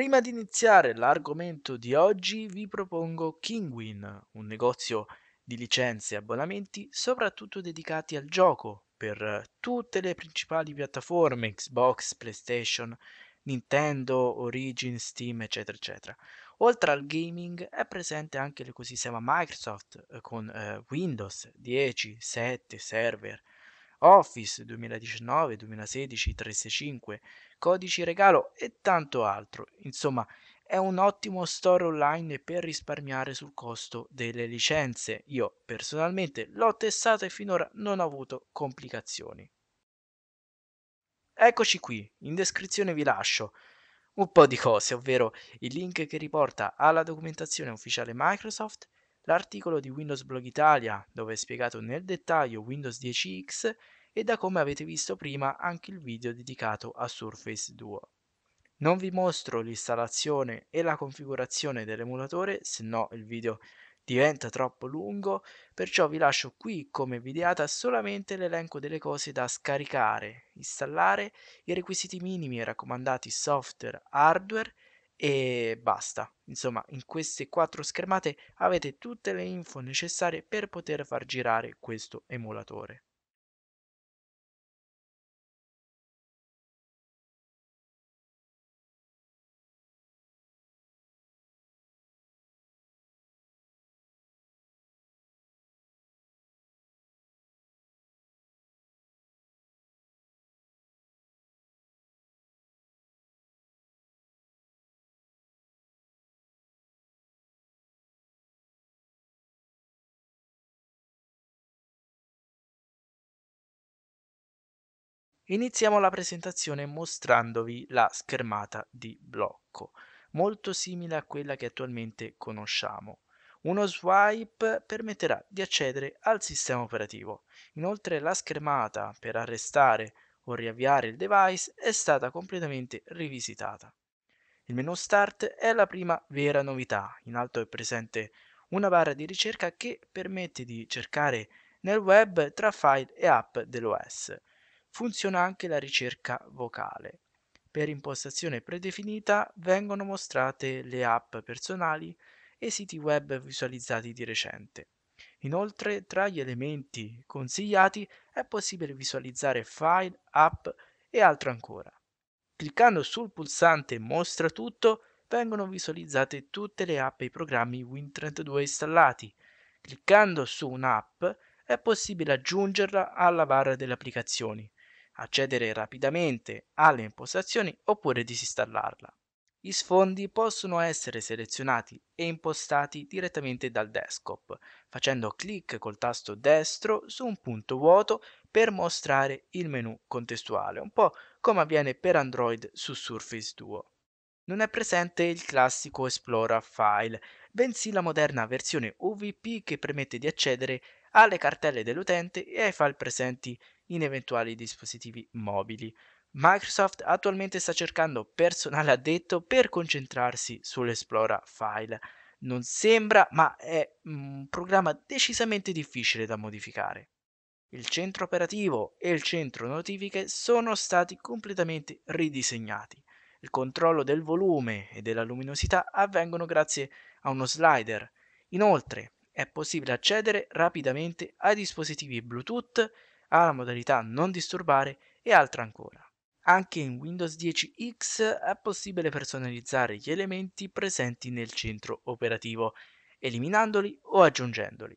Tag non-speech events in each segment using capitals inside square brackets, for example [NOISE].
Prima di iniziare l'argomento di oggi vi propongo Kingwin, un negozio di licenze e abbonamenti soprattutto dedicati al gioco per eh, tutte le principali piattaforme Xbox, PlayStation, Nintendo, Origin, Steam, eccetera, eccetera. Oltre al gaming è presente anche l'ecosistema Microsoft eh, con eh, Windows 10, 7, server, Office 2019, 2016, 365, codici regalo e tanto altro. Insomma, è un ottimo store online per risparmiare sul costo delle licenze. Io personalmente l'ho testato e finora non ho avuto complicazioni. Eccoci qui, in descrizione vi lascio un po' di cose, ovvero il link che riporta alla documentazione ufficiale Microsoft, l'articolo di Windows Blog Italia dove è spiegato nel dettaglio Windows 10X e da come avete visto prima anche il video dedicato a Surface Duo. Non vi mostro l'installazione e la configurazione dell'emulatore, se no il video diventa troppo lungo, perciò vi lascio qui come videata solamente l'elenco delle cose da scaricare, installare, i requisiti minimi e raccomandati software, hardware e basta. Insomma, in queste quattro schermate avete tutte le info necessarie per poter far girare questo emulatore. Iniziamo la presentazione mostrandovi la schermata di blocco, molto simile a quella che attualmente conosciamo. Uno swipe permetterà di accedere al sistema operativo. Inoltre la schermata per arrestare o riavviare il device è stata completamente rivisitata. Il menu Start è la prima vera novità. In alto è presente una barra di ricerca che permette di cercare nel web tra file e app dell'OS. Funziona anche la ricerca vocale. Per impostazione predefinita vengono mostrate le app personali e siti web visualizzati di recente. Inoltre, tra gli elementi consigliati è possibile visualizzare file, app e altro ancora. Cliccando sul pulsante Mostra tutto vengono visualizzate tutte le app e i programmi Win32 installati. Cliccando su un'app è possibile aggiungerla alla barra delle applicazioni accedere rapidamente alle impostazioni oppure disinstallarla. Gli sfondi possono essere selezionati e impostati direttamente dal desktop, facendo clic col tasto destro su un punto vuoto per mostrare il menu contestuale, un po' come avviene per Android su Surface Duo. Non è presente il classico Esplora File, bensì la moderna versione UVP che permette di accedere alle cartelle dell'utente e ai file presenti in eventuali dispositivi mobili. Microsoft attualmente sta cercando personale addetto per concentrarsi sull'Esplora File. Non sembra, ma è mm, un programma decisamente difficile da modificare. Il centro operativo e il centro notifiche sono stati completamente ridisegnati. Il controllo del volume e della luminosità avvengono grazie a uno slider. Inoltre è possibile accedere rapidamente ai dispositivi Bluetooth ha la modalità non disturbare e altro ancora. Anche in Windows 10 X è possibile personalizzare gli elementi presenti nel centro operativo, eliminandoli o aggiungendoli.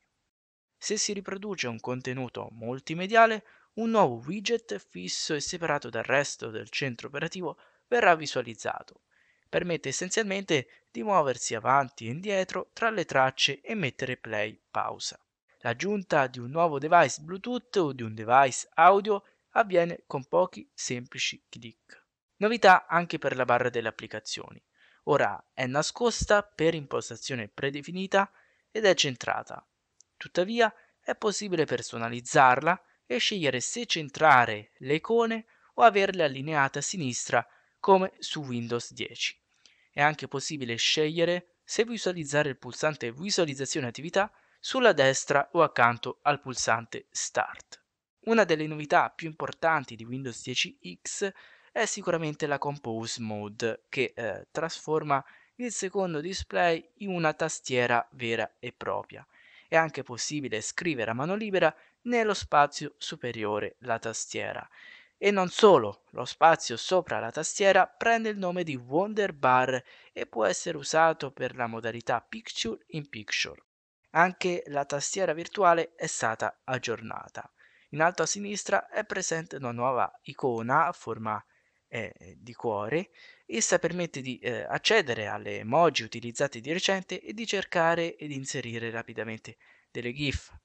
Se si riproduce un contenuto multimediale, un nuovo widget fisso e separato dal resto del centro operativo verrà visualizzato. Permette essenzialmente di muoversi avanti e indietro tra le tracce e mettere play pausa. L'aggiunta di un nuovo device Bluetooth o di un device audio avviene con pochi semplici clic. Novità anche per la barra delle applicazioni. Ora è nascosta per impostazione predefinita ed è centrata. Tuttavia è possibile personalizzarla e scegliere se centrare le icone o averle allineate a sinistra come su Windows 10. È anche possibile scegliere se visualizzare il pulsante visualizzazione attività sulla destra o accanto al pulsante Start. Una delle novità più importanti di Windows 10X è sicuramente la Compose Mode, che eh, trasforma il secondo display in una tastiera vera e propria. È anche possibile scrivere a mano libera nello spazio superiore la tastiera. E non solo, lo spazio sopra la tastiera prende il nome di Wonder Bar e può essere usato per la modalità Picture in Picture. Anche la tastiera virtuale è stata aggiornata. In alto a sinistra è presente una nuova icona a forma eh, di cuore. Essa permette di eh, accedere alle emoji utilizzate di recente e di cercare ed inserire rapidamente delle GIF.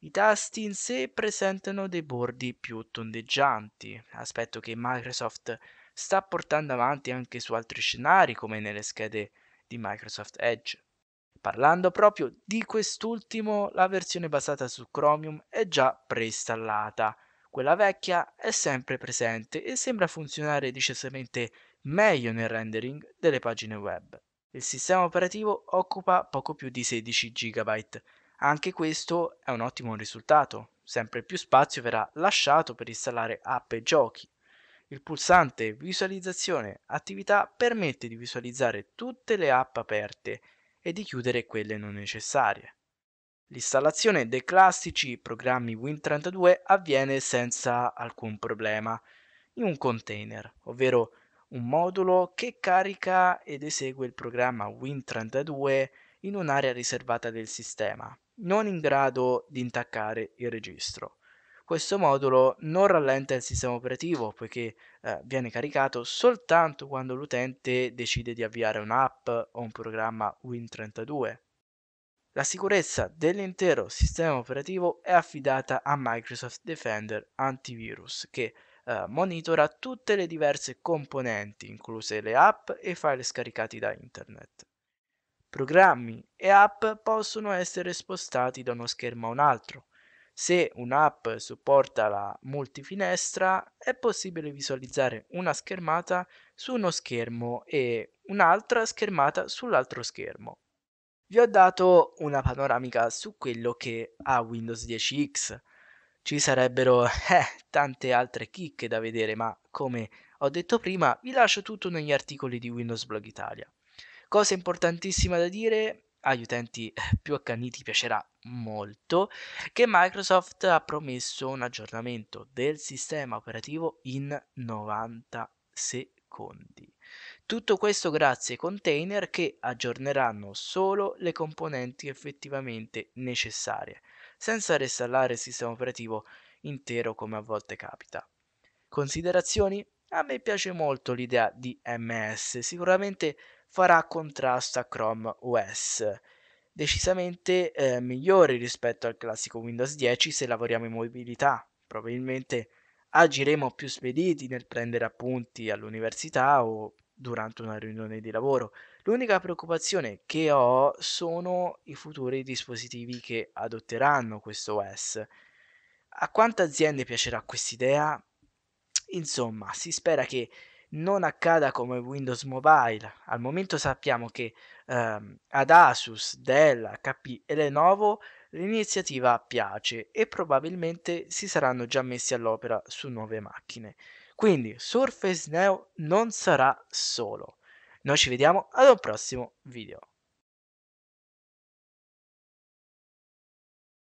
I tasti in sé presentano dei bordi più tondeggianti, aspetto che Microsoft sta portando avanti anche su altri scenari come nelle schede di Microsoft Edge. Parlando proprio di quest'ultimo, la versione basata su Chromium è già preinstallata. Quella vecchia è sempre presente e sembra funzionare decisamente meglio nel rendering delle pagine web. Il sistema operativo occupa poco più di 16 GB. Anche questo è un ottimo risultato. Sempre più spazio verrà lasciato per installare app e giochi. Il pulsante Visualizzazione Attività permette di visualizzare tutte le app aperte e di chiudere quelle non necessarie. L'installazione dei classici programmi Win32 avviene senza alcun problema in un container, ovvero un modulo che carica ed esegue il programma Win32 in un'area riservata del sistema, non in grado di intaccare il registro. Questo modulo non rallenta il sistema operativo poiché eh, viene caricato soltanto quando l'utente decide di avviare un'app o un programma Win32. La sicurezza dell'intero sistema operativo è affidata a Microsoft Defender Antivirus che eh, monitora tutte le diverse componenti, incluse le app e i file scaricati da internet. Programmi e app possono essere spostati da uno schermo a un altro, se un'app supporta la multifinestra, è possibile visualizzare una schermata su uno schermo e un'altra schermata sull'altro schermo. Vi ho dato una panoramica su quello che ha Windows 10X. Ci sarebbero [LAUGHS] eh, tante altre chicche da vedere, ma come ho detto prima, vi lascio tutto negli articoli di Windows Blog Italia. Cosa importantissima da dire agli utenti eh, più accaniti piacerà molto che Microsoft ha promesso un aggiornamento del sistema operativo in 90 secondi. Tutto questo grazie ai container che aggiorneranno solo le componenti effettivamente necessarie, senza restallare il sistema operativo intero come a volte capita. Considerazioni? A me piace molto l'idea di MS, sicuramente farà contrasto a Chrome OS decisamente eh, migliori rispetto al classico Windows 10 se lavoriamo in mobilità. Probabilmente agiremo più spediti nel prendere appunti all'università o durante una riunione di lavoro. L'unica preoccupazione che ho sono i futuri dispositivi che adotteranno questo OS. A quante aziende piacerà questa idea? Insomma, si spera che non accada come Windows Mobile. Al momento sappiamo che ehm, ad Asus, Dell, HP e Lenovo l'iniziativa piace e probabilmente si saranno già messi all'opera su nuove macchine. Quindi Surface Neo non sarà solo. Noi ci vediamo ad un prossimo video.